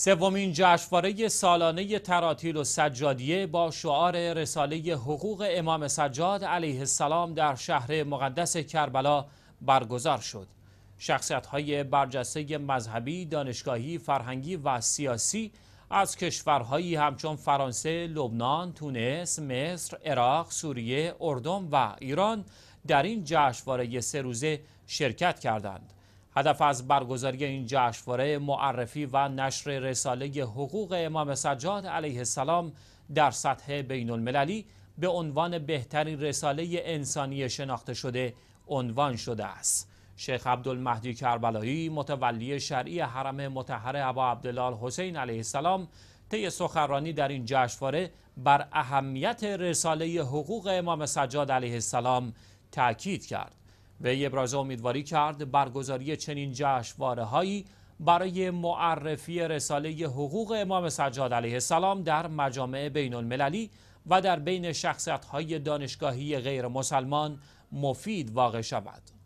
سومین جشنواره سالانه تراتیل و سجادیه با شعار رساله حقوق امام سجاد علیه السلام در شهر مقدس کربلا برگزار شد. شخصیت های برجسته مذهبی، دانشگاهی، فرهنگی و سیاسی از کشورهایی همچون فرانسه، لبنان، تونس، مصر، عراق، سوریه، اردن و ایران در این جشنواره سه روزه شرکت کردند. هدف از برگزاری این جشنواره معرفی و نشر رساله حقوق امام سجاد علیه السلام در سطح بین المللی به عنوان بهترین رساله انسانی شناخته شده عنوان شده است. شیخ عبدالمهدی کربلایی متولی شرعی حرم متحر عبا عبدالله حسین علیه السلام طی سخنرانی در این جشنواره بر اهمیت رساله حقوق امام سجاد علیه السلام تاکید کرد. وی ابراز امیدواری کرد برگزاری چنین جشنواره هایی برای معرفی رساله حقوق امام سجاد علیه السلام در مجامع بین المللی و در بین شخصیت های دانشگاهی غیر مسلمان مفید واقع شود.